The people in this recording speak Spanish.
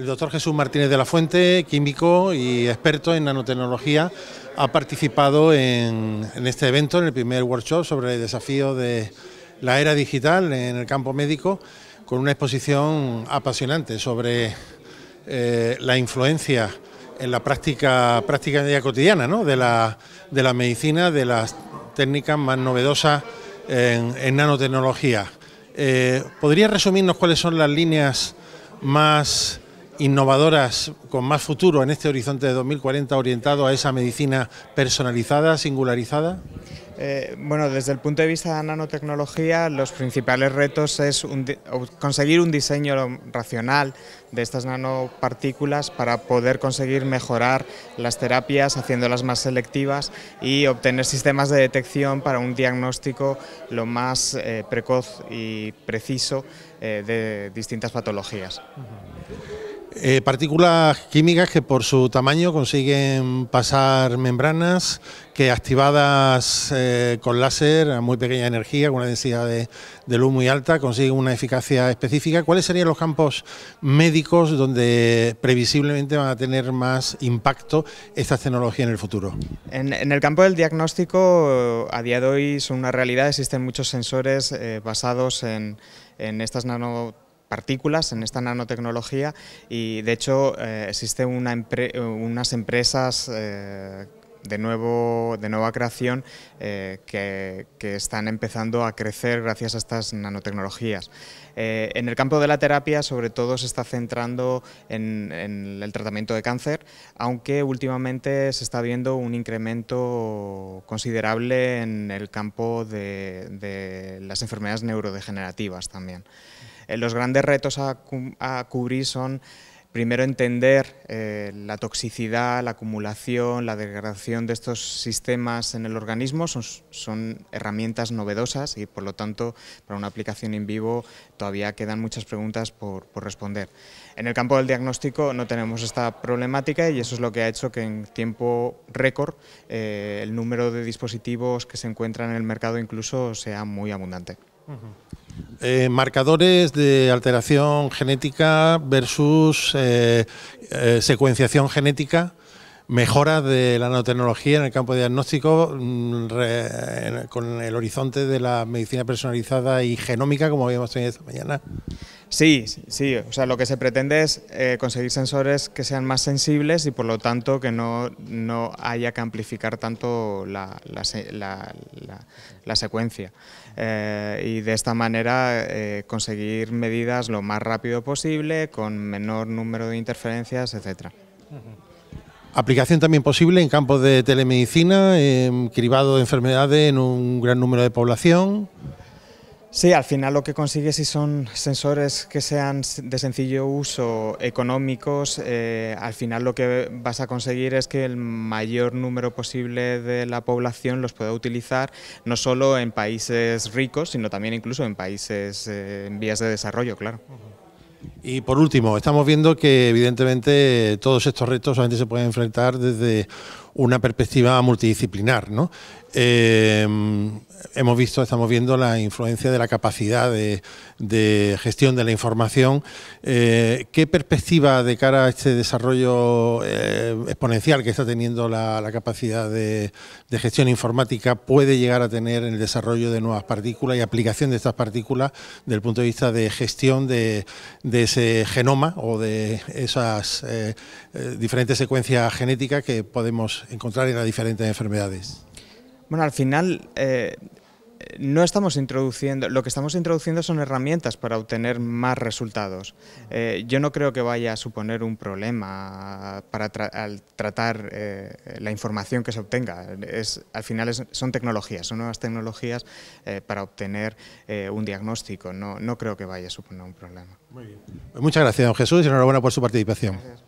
El doctor Jesús Martínez de la Fuente, químico y experto en nanotecnología, ha participado en, este evento, en el primer workshop sobre el desafío de la era digital en el campo médico, con una exposición apasionante sobre eh, la influencia en la práctica, práctica cotidiana de, la, de la medicina, de las técnicas más novedosas en, nanotecnología. Eh, ¿Podría resumirnos cuáles son las líneas más innovadoras con más futuro en este horizonte de 2040 orientado a esa medicina personalizada, singularizada? Eh, bueno, desde el punto de vista de la nanotecnología, los principales retos es conseguir un diseño racional de estas nanopartículas para poder conseguir mejorar las terapias, haciéndolas más selectivas y obtener sistemas de detección para un diagnóstico lo más eh, precoz y preciso eh, de distintas patologías. Eh, partículas químicas que por su tamaño consiguen pasar membranas que activadas eh, con láser a muy pequeña energía, con una densidad de, luz muy alta, consiguen una eficacia específica. ¿Cuáles serían los campos médicos donde previsiblemente van a tener más impacto estas tecnologías en el futuro? En, el campo del diagnóstico, eh, a día de hoy son una realidad, existen muchos sensores basados en, en estas nanotecnologías partículas, en esta nanotecnología y de hecho existen eh, existe unas empresas eh, de, de nueva creación eh, que, están empezando a crecer gracias a estas nanotecnologías. en el campo de la terapia sobre todo se está centrando en, el tratamiento de cáncer, aunque últimamente se está viendo un incremento considerable en el campo de las enfermedades neurodegenerativas también. Eh, los grandes retos a, cubrir son primero entender eh, la toxicidad, la acumulación, la degradación de estos sistemas en el organismo, son, son, herramientas novedosas y por lo tanto para una aplicación en vivo todavía quedan muchas preguntas por, responder. En el campo del diagnóstico no tenemos esta problemática y eso es lo que ha hecho que en tiempo récord eh, el número de dispositivos que se encuentran en el mercado incluso sea muy abundante. Eh, marcadores de alteración genética versus eh, eh, secuenciación genética, mejora de la nanotecnología en el campo diagnóstico mm, con el horizonte de la medicina personalizada y genómica, como habíamos tenido esta mañana. Sí, sí, o sea, lo que se pretende es eh, conseguir sensores que sean más sensibles y por lo tanto que no, no haya que amplificar tanto la, la, la, secuencia. Eh, y de esta manera eh, conseguir medidas lo más rápido posible, con menor número de interferencias, etcétera. Aplicación también posible en campos de telemedicina, em, cribado de enfermedades en un gran número de población. Sí, al final lo que consigues si son sensores que sean de sencillo uso, económicos, eh, al final lo que vas a conseguir es que el mayor número posible de la población los pueda utilizar, no solo en países ricos, sino también incluso en países eh, en vías de desarrollo, claro. Y por último, estamos viendo que evidentemente todos estos retos solamente se pueden enfrentar desde una perspectiva multidisciplinar, ¿no? Eh, hemos visto, estamos viendo la influencia de la capacidad de, gestión de la información. Eh, ¿Qué perspectiva de cara a este desarrollo eh, exponencial que está teniendo la, capacidad de, gestión informática puede llegar a tener en el desarrollo de nuevas partículas y aplicación de estas partículas desde el punto de vista de gestión de, ese genoma o de esas eh, diferentes secuencias genéticas que podemos encontrar en las diferentes enfermedades? Bueno, al final eh, no estamos introduciendo, lo que estamos introduciendo son herramientas para obtener más resultados. Eh, yo no creo que vaya a suponer un problema para al tratar eh, la información que se obtenga. al final son tecnologías, son nuevas tecnologías para obtener un diagnóstico. No, no creo que vaya a suponer un problema. Pues muchas gracias, don Jesús, y enhorabuena por su participación.